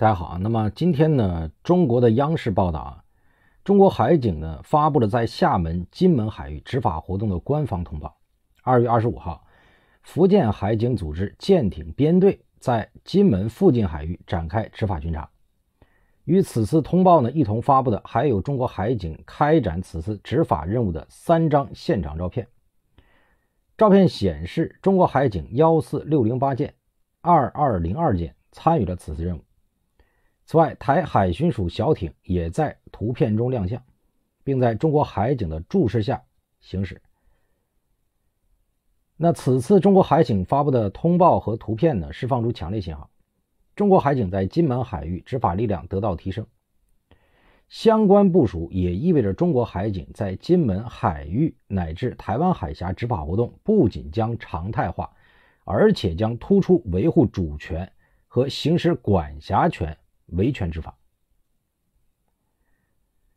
大家好啊！那么今天呢，中国的央视报道，中国海警呢发布了在厦门、金门海域执法活动的官方通报。二月二十五号，福建海警组织舰艇编队在金门附近海域展开执法巡查。与此次通报呢一同发布的还有中国海警开展此次执法任务的三张现场照片。照片显示，中国海警幺四六零八舰、二二零二舰参与了此次任务。此外，台海巡署小艇也在图片中亮相，并在中国海警的注视下行驶。那此次中国海警发布的通报和图片呢，释放出强烈信号：中国海警在金门海域执法力量得到提升，相关部署也意味着中国海警在金门海域乃至台湾海峡执法活动不仅将常态化，而且将突出维护主权和行使管辖权。维权执法。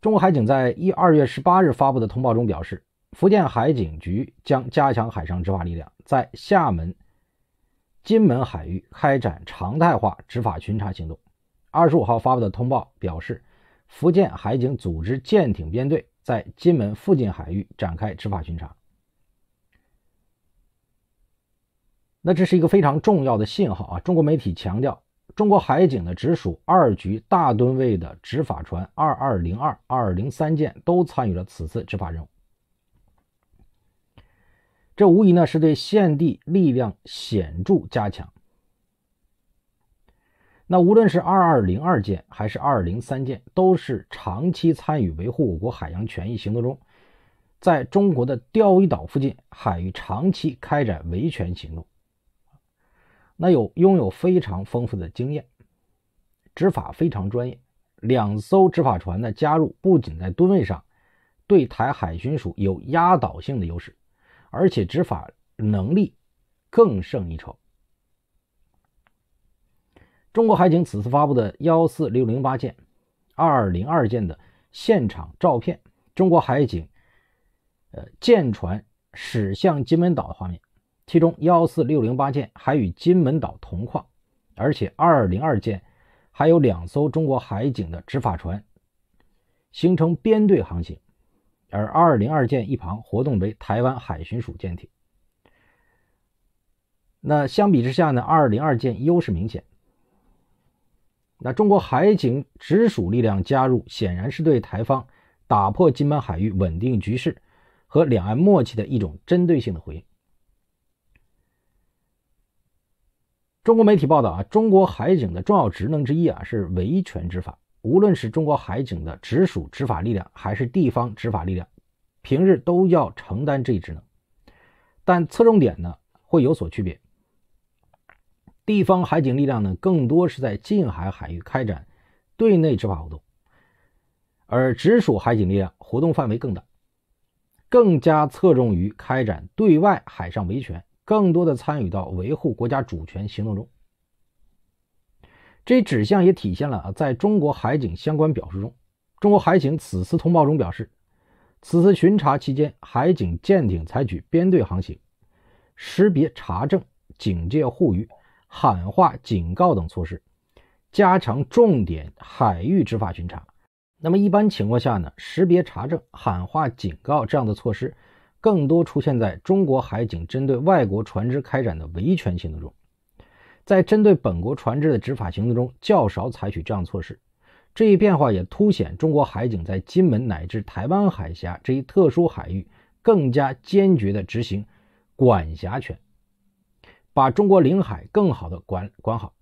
中国海警在一二月十八日发布的通报中表示，福建海警局将加强海上执法力量，在厦门、金门海域开展常态化执法巡查行动。二十五号发布的通报表示，福建海警组织舰艇编队在金门附近海域展开执法巡查。那这是一个非常重要的信号啊！中国媒体强调。中国海警的直属二局大吨位的执法船二二零二、二零三舰都参与了此次执法任务，这无疑呢是对现地力量显著加强。那无论是二二零二舰还是二零三舰，都是长期参与维护我国海洋权益行动中，在中国的钓鱼岛附近海域长期开展维权行动。那有拥有非常丰富的经验，执法非常专业。两艘执法船的加入，不仅在吨位上对台海巡署有压倒性的优势，而且执法能力更胜一筹。中国海警此次发布的幺四六零八舰、二零二舰的现场照片，中国海警呃舰船驶向金门岛的画面。其中幺四六零八舰还与金门岛同框，而且二二零二舰还有两艘中国海警的执法船，形成编队航行，而二二零二舰一旁活动为台湾海巡署舰艇。那相比之下呢，二二零二舰优势明显。那中国海警直属力量加入，显然是对台方打破金门海域稳定局势和两岸默契的一种针对性的回应。中国媒体报道啊，中国海警的重要职能之一啊是维权执法。无论是中国海警的直属执法力量，还是地方执法力量，平日都要承担这一职能。但侧重点呢会有所区别。地方海警力量呢更多是在近海海域开展对内执法活动，而直属海警力量活动范围更大，更加侧重于开展对外海上维权。更多的参与到维护国家主权行动中，这一指向也体现了啊，在中国海警相关表述中，中国海警此次通报中表示，此次巡查期间，海警舰艇采取编队航行、识别查证、警戒护渔、喊话警告等措施，加强重点海域执法巡查。那么一般情况下呢，识别查证、喊话警告这样的措施。更多出现在中国海警针对外国船只开展的维权行动中，在针对本国船只的执法行动中较少采取这样措施。这一变化也凸显中国海警在金门乃至台湾海峡这一特殊海域更加坚决地执行管辖权，把中国领海更好地管管好。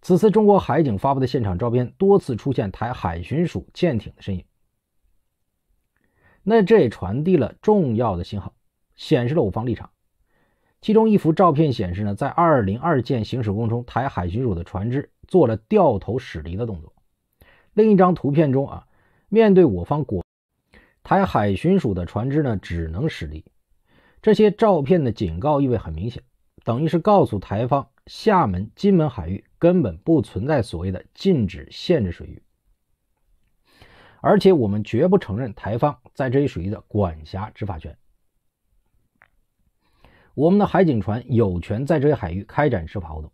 此次中国海警发布的现场照片多次出现台海巡署舰艇的身影。那这也传递了重要的信号，显示了我方立场。其中一幅照片显示呢，在二零二舰行驶过程中，台海巡署的船只做了掉头驶离的动作。另一张图片中啊，面对我方国台海巡署的船只呢，只能驶离。这些照片的警告意味很明显，等于是告诉台方，厦门、金门海域根本不存在所谓的禁止、限制水域，而且我们绝不承认台方。在这一水域的管辖执法权，我们的海警船有权在这些海域开展执法活动，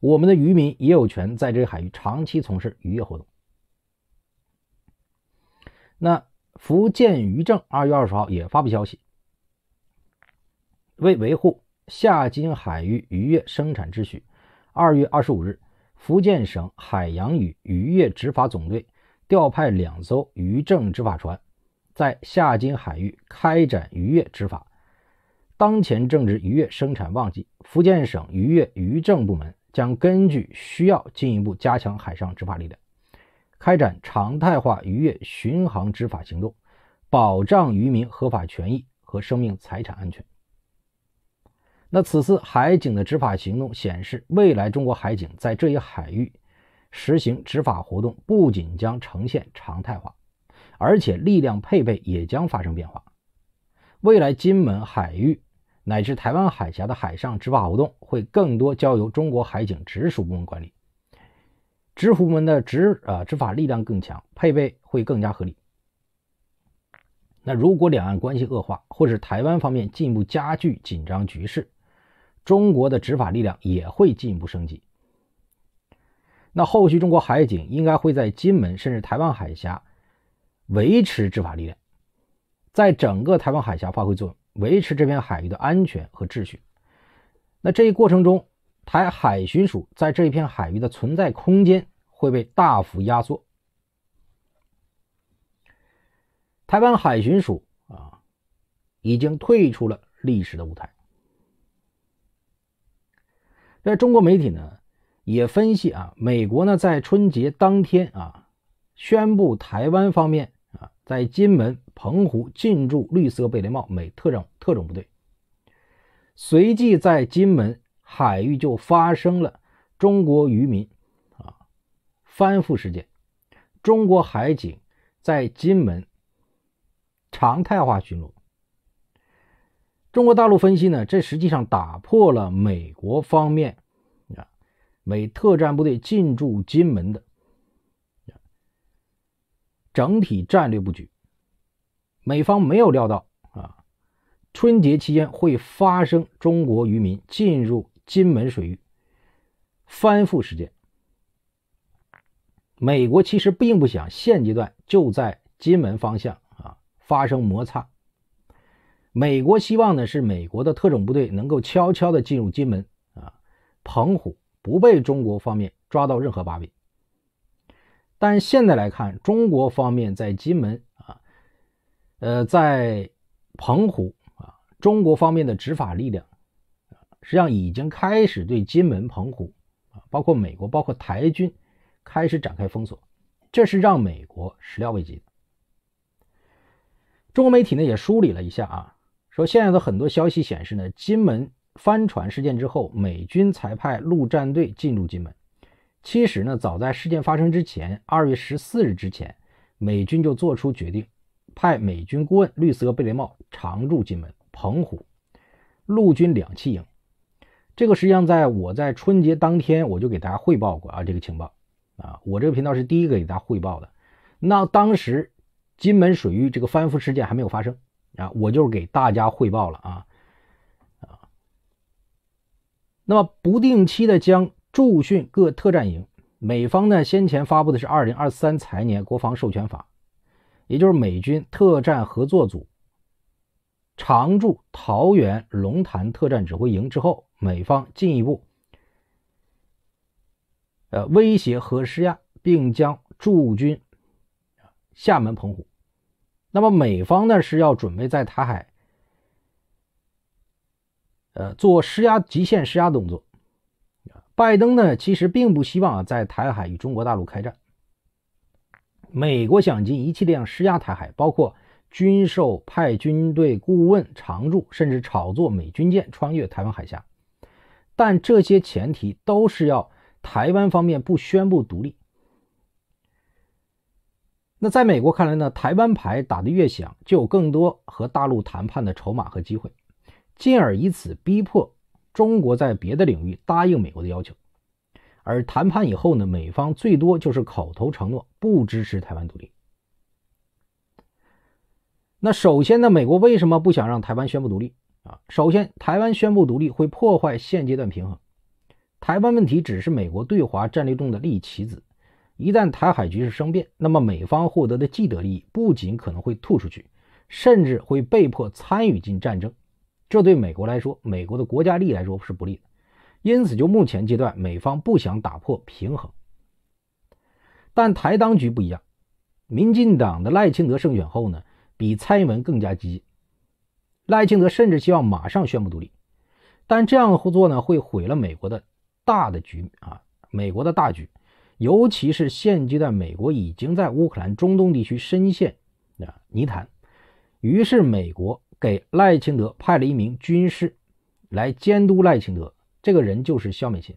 我们的渔民也有权在这些海域长期从事渔业活动。那福建渔政二月二十号也发布消息，为维护夏津海域渔业生产秩序，二月二十五日，福建省海洋与渔业执法总队调派两艘渔政执法船。在夏津海域开展渔业执法。当前正值渔业生产旺季，福建省渔业渔政部门将根据需要进一步加强海上执法力量，开展常态化渔业巡航执法行动，保障渔民合法权益和生命财产安全。那此次海警的执法行动显示，未来中国海警在这一海域实行执法活动，不仅将呈现常态化。而且力量配备也将发生变化。未来金门海域乃至台湾海峡的海上执法活动会更多交由中国海警直属部门管理，直部门的执啊执法力量更强，配备会更加合理。那如果两岸关系恶化，或是台湾方面进一步加剧紧张局势，中国的执法力量也会进一步升级。那后续中国海警应该会在金门甚至台湾海峡。维持执法力量，在整个台湾海峡发挥作用，维持这片海域的安全和秩序。那这一过程中，台海巡署在这一片海域的存在空间会被大幅压缩。台湾海巡署啊，已经退出了历史的舞台。在中国媒体呢，也分析啊，美国呢在春节当天啊，宣布台湾方面。在金门、澎湖进驻绿色贝雷帽美特种特种部队，随即在金门海域就发生了中国渔民啊翻覆事件。中国海警在金门常态化巡逻。中国大陆分析呢，这实际上打破了美国方面啊美特战部队进驻金门的。整体战略布局，美方没有料到啊，春节期间会发生中国渔民进入金门水域翻覆事件。美国其实并不想现阶段就在金门方向啊发生摩擦。美国希望呢是美国的特种部队能够悄悄的进入金门啊、澎湖，不被中国方面抓到任何把柄。但现在来看，中国方面在金门啊，呃，在澎湖啊，中国方面的执法力量实际上已经开始对金门、澎湖啊，包括美国、包括台军，开始展开封锁，这是让美国始料未及的。中国媒体呢也梳理了一下啊，说现在的很多消息显示呢，金门翻船事件之后，美军才派陆战队进入金门。其实呢，早在事件发生之前，二月十四日之前，美军就做出决定，派美军顾问绿色贝雷帽常驻金门、澎湖陆军两栖营。这个实际上在我在春节当天，我就给大家汇报过啊，这个情报啊，我这个频道是第一个给大家汇报的。那当时金门水域这个翻覆事件还没有发生啊，我就给大家汇报了啊啊。那么不定期的将驻训各特战营，美方呢先前发布的是二零二三财年国防授权法，也就是美军特战合作组常驻桃园龙潭特战指挥营之后，美方进一步呃威胁和施压，并将驻军厦门澎湖。那么美方呢是要准备在台海呃做施压极限施压动作。拜登呢，其实并不希望啊在台海与中国大陆开战。美国想尽一切力量施压台海，包括军售、派军队顾问常驻，甚至炒作美军舰穿越台湾海峡。但这些前提都是要台湾方面不宣布独立。那在美国看来呢，台湾牌打得越响，就有更多和大陆谈判的筹码和机会，进而以此逼迫。中国在别的领域答应美国的要求，而谈判以后呢，美方最多就是口头承诺不支持台湾独立。那首先呢，美国为什么不想让台湾宣布独立啊？首先，台湾宣布独立会破坏现阶段平衡。台湾问题只是美国对华战略中的利益棋子，一旦台海局势生变，那么美方获得的既得利益不仅可能会吐出去，甚至会被迫参与进战争。这对美国来说，美国的国家利益来说是不利的，因此就目前阶段，美方不想打破平衡。但台当局不一样，民进党的赖清德胜选后呢，比蔡英文更加激进，赖清德甚至希望马上宣布独立，但这样做呢，会毁了美国的大的局啊，美国的大局，尤其是现阶段美国已经在乌克兰、中东地区深陷啊泥潭，于是美国。给赖清德派了一名军师来监督赖清德，这个人就是肖美琴。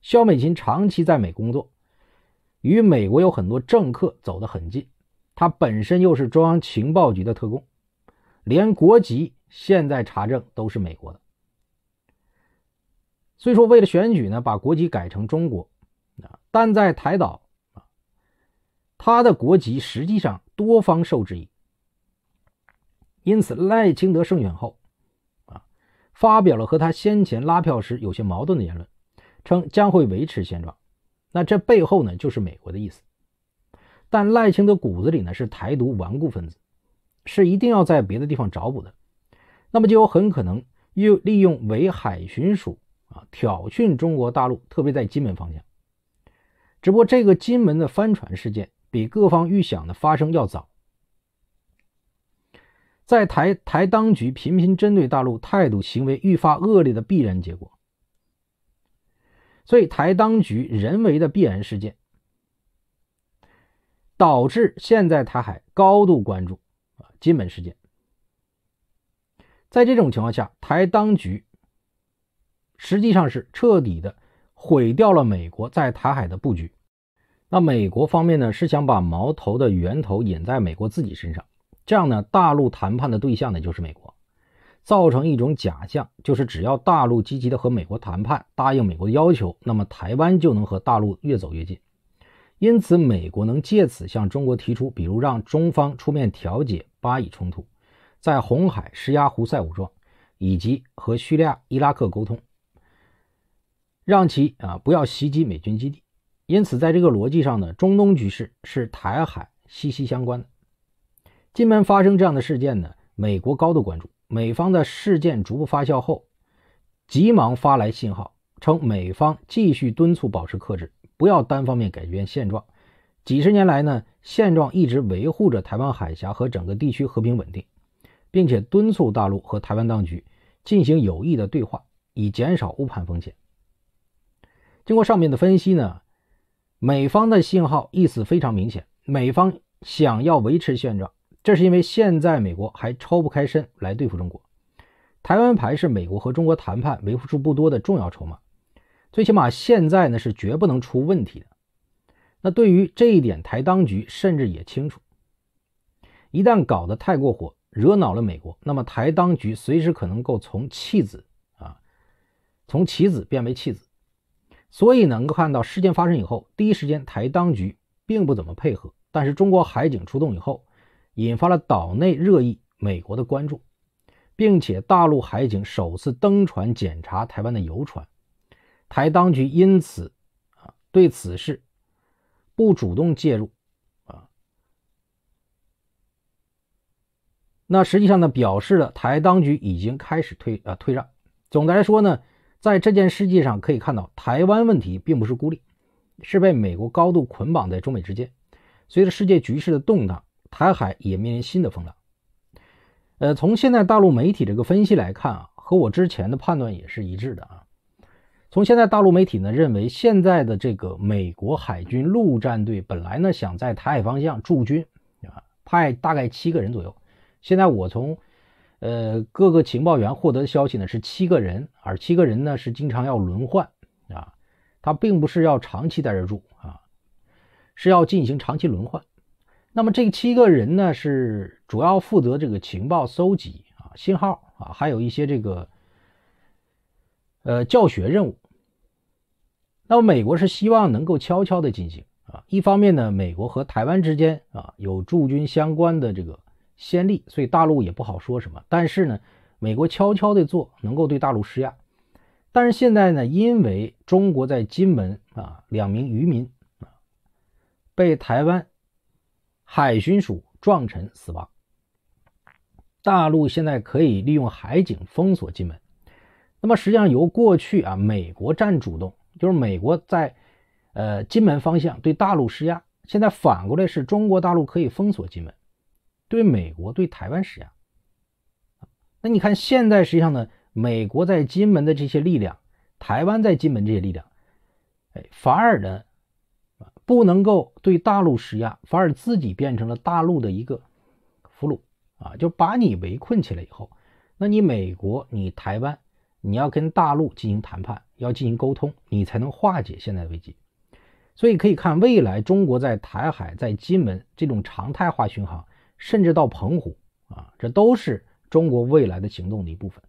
肖美琴长期在美工作，与美国有很多政客走得很近。他本身又是中央情报局的特工，连国籍现在查证都是美国的。虽说为了选举呢，把国籍改成中国，啊，但在台岛啊，他的国籍实际上多方受质疑。因此，赖清德胜选后，啊，发表了和他先前拉票时有些矛盾的言论，称将会维持现状。那这背后呢，就是美国的意思。但赖清德骨子里呢是台独顽固分子，是一定要在别的地方找补的。那么就很可能又利用伪海巡署啊挑衅中国大陆，特别在金门方向。只不过这个金门的帆船事件比各方预想的发生要早。在台台当局频频针对大陆态度、行为愈发恶劣的必然结果。所以台当局人为的必然事件，导致现在台海高度关注啊金门事件。在这种情况下，台当局实际上是彻底的毁掉了美国在台海的布局。那美国方面呢，是想把矛头的源头引在美国自己身上。这样呢，大陆谈判的对象呢就是美国，造成一种假象，就是只要大陆积极的和美国谈判，答应美国的要求，那么台湾就能和大陆越走越近。因此，美国能借此向中国提出，比如让中方出面调解巴以冲突，在红海施压胡塞武装，以及和叙利亚、伊拉克沟通，让其啊不要袭击美军基地。因此，在这个逻辑上呢，中东局势是台海息息相关的。金门发生这样的事件呢，美国高度关注。美方的事件逐步发酵后，急忙发来信号，称美方继续敦促保持克制，不要单方面改变现状。几十年来呢，现状一直维护着台湾海峡和整个地区和平稳定，并且敦促大陆和台湾当局进行有益的对话，以减少误判风险。经过上面的分析呢，美方的信号意思非常明显，美方想要维持现状。这是因为现在美国还抽不开身来对付中国，台湾牌是美国和中国谈判为数不多的重要筹码，最起码现在呢是绝不能出问题的。那对于这一点，台当局甚至也清楚，一旦搞得太过火，惹恼了美国，那么台当局随时可能够从弃子啊，从棋子变为弃子。所以能够看到事件发生以后，第一时间台当局并不怎么配合，但是中国海警出动以后。引发了岛内热议，美国的关注，并且大陆海警首次登船检查台湾的游船，台当局因此啊对此事不主动介入啊。那实际上呢，表示了台当局已经开始退啊退让。总的来说呢，在这件事迹上可以看到，台湾问题并不是孤立，是被美国高度捆绑在中美之间。随着世界局势的动荡。台海也面临新的风浪，呃，从现在大陆媒体这个分析来看啊，和我之前的判断也是一致的啊。从现在大陆媒体呢认为，现在的这个美国海军陆战队本来呢想在台海方向驻军啊，派大概七个人左右。现在我从呃各个情报员获得的消息呢是七个人，而七个人呢是经常要轮换啊，他并不是要长期在这住啊，是要进行长期轮换。那么这七个人呢，是主要负责这个情报搜集啊、信号啊，还有一些这个，呃，教学任务。那么美国是希望能够悄悄的进行啊。一方面呢，美国和台湾之间啊有驻军相关的这个先例，所以大陆也不好说什么。但是呢，美国悄悄的做，能够对大陆施压。但是现在呢，因为中国在金门啊，两名渔民啊被台湾。海巡署撞沉死亡，大陆现在可以利用海警封锁金门。那么实际上由过去啊，美国占主动，就是美国在呃金门方向对大陆施压，现在反过来是中国大陆可以封锁金门，对美国对台湾施压。那你看现在实际上呢，美国在金门的这些力量，台湾在金门这些力量，哎，反而呢。不能够对大陆施压，反而自己变成了大陆的一个俘虏啊！就把你围困起来以后，那你美国、你台湾，你要跟大陆进行谈判，要进行沟通，你才能化解现在的危机。所以可以看未来中国在台海、在金门这种常态化巡航，甚至到澎湖啊，这都是中国未来的行动的一部分。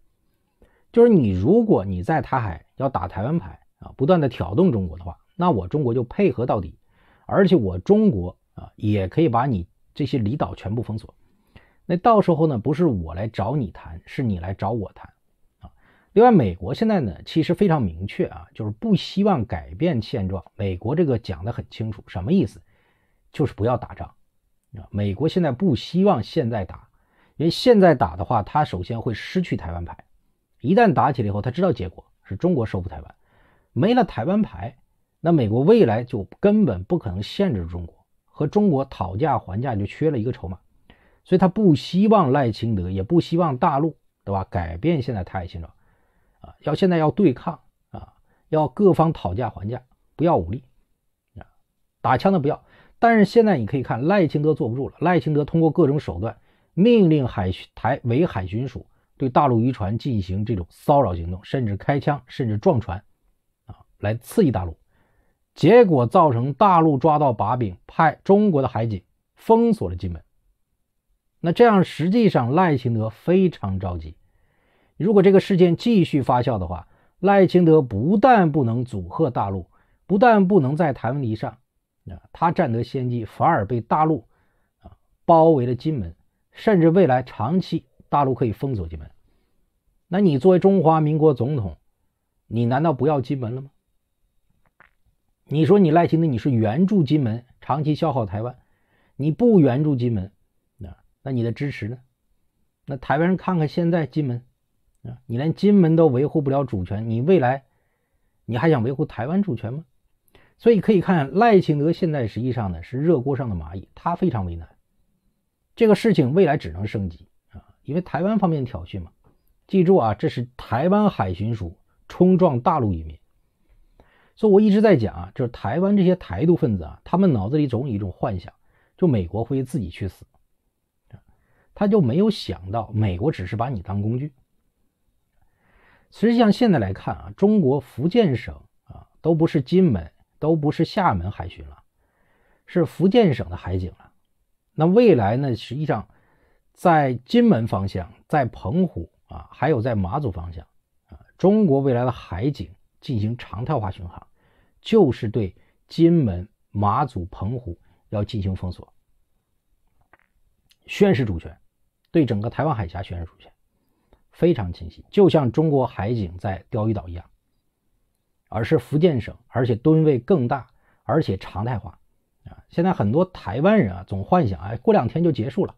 就是你如果你在台海要打台湾牌啊，不断的挑动中国的话，那我中国就配合到底。而且我中国啊，也可以把你这些离岛全部封锁。那到时候呢，不是我来找你谈，是你来找我谈啊。另外，美国现在呢，其实非常明确啊，就是不希望改变现状。美国这个讲得很清楚，什么意思？就是不要打仗啊。美国现在不希望现在打，因为现在打的话，他首先会失去台湾牌。一旦打起来以后，他知道结果是中国收复台湾，没了台湾牌。那美国未来就根本不可能限制中国，和中国讨价还价就缺了一个筹码，所以他不希望赖清德，也不希望大陆，对吧？改变现在台海现状，啊，要现在要对抗啊，要各方讨价还价，不要武力，啊，打枪的不要。但是现在你可以看赖清德坐不住了，赖清德通过各种手段命令海台伪海巡署对大陆渔船进行这种骚扰行动，甚至开枪，甚至撞船，啊，来刺激大陆。结果造成大陆抓到把柄，派中国的海警封锁了金门。那这样实际上赖清德非常着急。如果这个事件继续发酵的话，赖清德不但不能阻吓大陆，不但不能在台湾离上啊他占得先机，反而被大陆啊包围了金门，甚至未来长期大陆可以封锁金门。那你作为中华民国总统，你难道不要金门了吗？你说你赖清德你是援助金门，长期消耗台湾，你不援助金门，那那你的支持呢？那台湾人看看现在金门，啊，你连金门都维护不了主权，你未来你还想维护台湾主权吗？所以可以看赖清德现在实际上呢是热锅上的蚂蚁，他非常为难。这个事情未来只能升级啊，因为台湾方面挑衅嘛。记住啊，这是台湾海巡署冲撞大陆渔民。所以，我一直在讲啊，就是台湾这些台独分子啊，他们脑子里总有一种幻想，就美国会自己去死，他就没有想到美国只是把你当工具。实际上现在来看啊，中国福建省啊，都不是金门，都不是厦门海巡了，是福建省的海警了。那未来呢，实际上在金门方向，在澎湖啊，还有在马祖方向啊，中国未来的海警。进行常态化巡航，就是对金门、马祖、澎湖要进行封锁，宣示主权，对整个台湾海峡宣示主权，非常清晰，就像中国海警在钓鱼岛一样。而是福建省，而且吨位更大，而且常态化。啊，现在很多台湾人啊，总幻想，哎，过两天就结束了，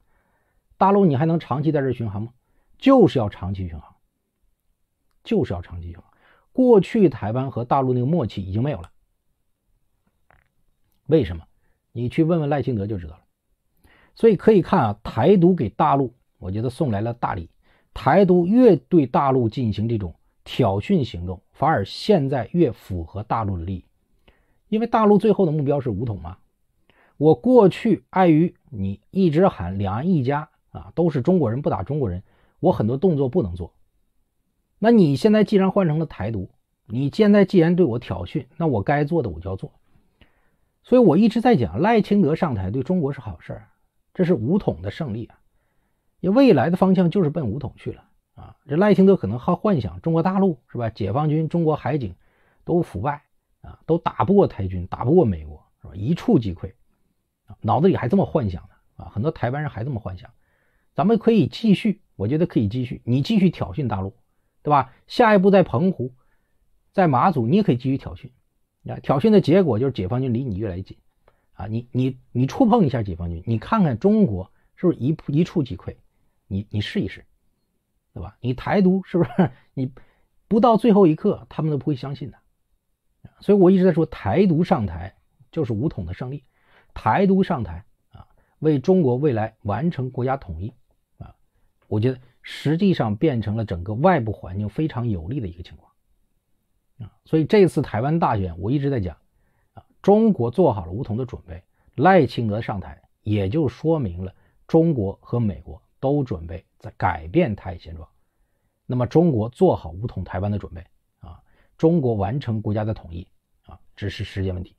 大陆你还能长期在这巡航吗？就是要长期巡航，就是要长期巡航。过去台湾和大陆那个默契已经没有了，为什么？你去问问赖清德就知道了。所以可以看啊，台独给大陆我觉得送来了大礼。台独越对大陆进行这种挑衅行动，反而现在越符合大陆的利益，因为大陆最后的目标是武统嘛。我过去碍于你一直喊两岸一家啊，都是中国人不打中国人，我很多动作不能做。那你现在既然换成了台独，你现在既然对我挑衅，那我该做的我就要做。所以我一直在讲，赖清德上台对中国是好事儿，这是武统的胜利啊！也未来的方向就是奔武统去了啊！这赖清德可能好幻想中国大陆是吧？解放军、中国海警都腐败啊，都打不过台军，打不过美国是吧？一触即溃啊！脑子里还这么幻想呢啊？很多台湾人还这么幻想，咱们可以继续，我觉得可以继续，你继续挑衅大陆。对吧？下一步在澎湖，在马祖，你也可以继续挑衅。啊，挑衅的结果就是解放军离你越来越近。啊，你你你触碰一下解放军，你看看中国是不是一一触即溃？你你试一试，对吧？你台独是不是？你不到最后一刻，他们都不会相信的。所以我一直在说，台独上台就是武统的胜利。台独上台啊，为中国未来完成国家统一啊，我觉得。实际上变成了整个外部环境非常有利的一个情况，啊，所以这次台湾大选，我一直在讲，啊，中国做好了梧统的准备，赖清德上台也就说明了中国和美国都准备在改变台现状，那么中国做好梧统台湾的准备，啊，中国完成国家的统一，啊，只是时间问题。